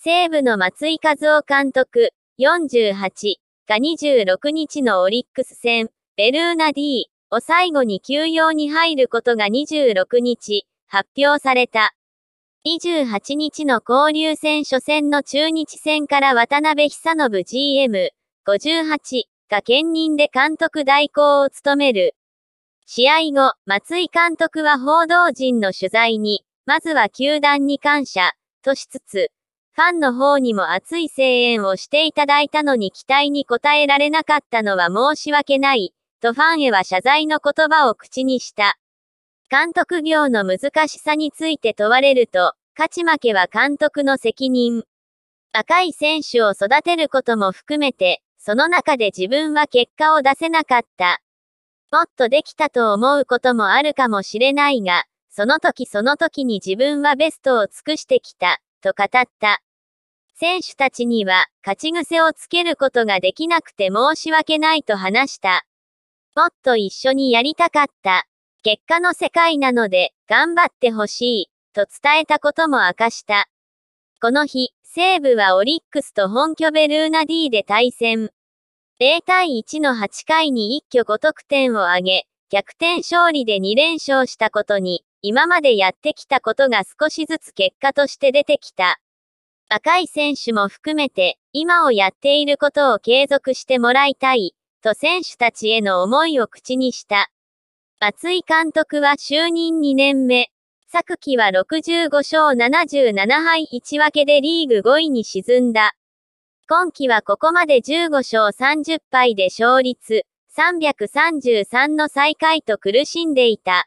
西武の松井和夫監督、48が26日のオリックス戦、ベルーナ D を最後に休養に入ることが26日、発表された。28日の交流戦初戦の中日戦から渡辺久信 GM、58が兼任で監督代行を務める。試合後、松井監督は報道陣の取材に、まずは球団に感謝、としつつ、ファンの方にも熱い声援をしていただいたのに期待に応えられなかったのは申し訳ない、とファンへは謝罪の言葉を口にした。監督業の難しさについて問われると、勝ち負けは監督の責任。赤い選手を育てることも含めて、その中で自分は結果を出せなかった。もっとできたと思うこともあるかもしれないが、その時その時に自分はベストを尽くしてきた、と語った。選手たちには勝ち癖をつけることができなくて申し訳ないと話した。もっと一緒にやりたかった。結果の世界なので頑張ってほしい、と伝えたことも明かした。この日、西武はオリックスと本拠ベルーナ D で対戦。0対1の8回に一挙5得点を挙げ、逆転勝利で2連勝したことに、今までやってきたことが少しずつ結果として出てきた。若い選手も含めて、今をやっていることを継続してもらいたい、と選手たちへの思いを口にした。松井監督は就任2年目。昨季は65勝77敗1分けでリーグ5位に沈んだ。今季はここまで15勝30敗で勝率333の最下位と苦しんでいた。